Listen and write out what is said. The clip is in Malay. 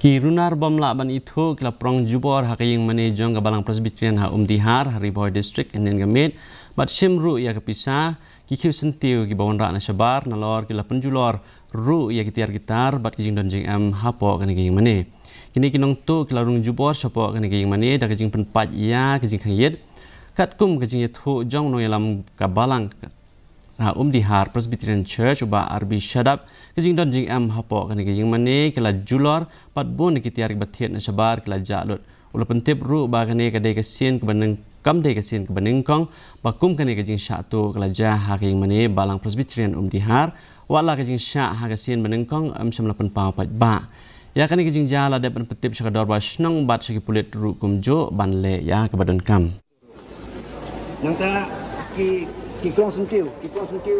ki runar bamla ban itu kila prong jubor hak yang mane jong ka balang presbyterian ha Um umdihar riboy district and then gamit bat simru ya kepisa ki kyu sentiu ki bawon na shabar na lor kila penjulor ru ya kitiar gitar bat kijing don jing am hapo kan ki mane kini kinong tu kila rung jubor sapo kan ki mane da kijing penpat ya kijing khayet kat kum kijing itu jong no yalam ka balang ha um dihar presbyterian church ba arbi shadab kajing don jing am hapo kan ke jing mani ke julor pat bu ne kiti arik bathiet na shabar ke la ja lut ulo pentep ru ba kan ke dei ke sien ke baneng kam dei ke sien ke baneng kong ba kum kan ke jing sha tu ke ja ha ke mani balang presbyterian um Har, wala ke jing sha ha ke sien baneng kong am sham la pen pa pa ba ya kan ke jing ja la de pen petip shakador ba shnong bat shiki pulit ru kum jo ban le ya ke badon kam yang ta que consentiu, que consentiu.